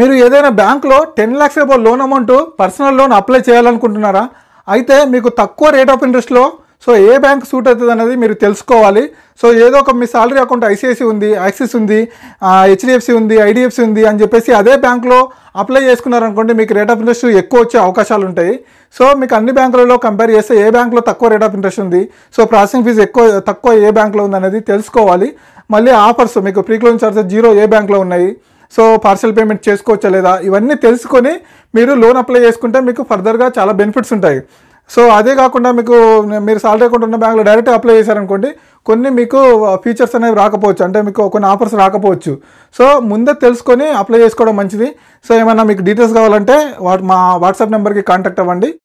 మీరు ఏదైనా బ్యాంకులో ten lakhs above loan amount personal loan apply చేయాలనుకుంటున్నారా అయితే మీకు తక్కువ రేట్ ఆఫ్ ఇంట్రెస్ట్లో సో ఏ బ్యాంక్ సూట్ అవుతుంది అనేది మీరు తెలుసుకోవాలి సో ఏదో ఒక మీ సాలరీ అకౌంట్ ఐసిఐసి ఉంది యాక్సిస్ ఉంది హెచ్డిఎఫ్సి ఉంది ఐడిఎఫ్సి ఉంది అని చెప్పేసి అదే బ్యాంక్లో అప్లై చేసుకున్నారనుకోండి మీకు రేట్ ఆఫ్ ఇంట్రెస్ట్ ఎక్కువ వచ్చే అవకాశాలు ఉంటాయి సో మీకు అన్ని బ్యాంకులలో కంపేర్ చేస్తే ఏ బ్యాంక్లో తక్కువ రేట్ ఆఫ్ ఇంట్రెస్ట్ ఉంది సో ప్రాసెసింగ్ ఫీజు ఎక్కువ తక్కువ ఏ బ్యాంక్లో ఉంది అనేది తెలుసుకోవాలి మళ్ళీ ఆఫర్స్ మీకు ప్రీక్లోన్ చార్జెస్ జీరో ఏ బ్యాంక్లో ఉన్నాయి సో పార్సల్ పేమెంట్ చేసుకోవచ్చా లేదా ఇవన్నీ తెలుసుకొని మీరు లోన్ అప్లై చేసుకుంటే మీకు ఫర్దర్గా చాలా బెనిఫిట్స్ ఉంటాయి సో అదే కాకుండా మీకు మీరు సాలరీ అకౌంట్ ఉన్న బ్యాంక్లో డైరెక్ట్ అప్లై చేశారనుకోండి కొన్ని మీకు ఫీచర్స్ అనేవి రాకపోవచ్చు అంటే మీకు కొన్ని ఆఫర్స్ రాకపోవచ్చు సో ముందే తెలుసుకొని అప్లై చేసుకోవడం మంచిది సో ఏమైనా మీకు డీటెయిల్స్ కావాలంటే మా వాట్సాప్ నెంబర్కి కాంటాక్ట్ అవ్వండి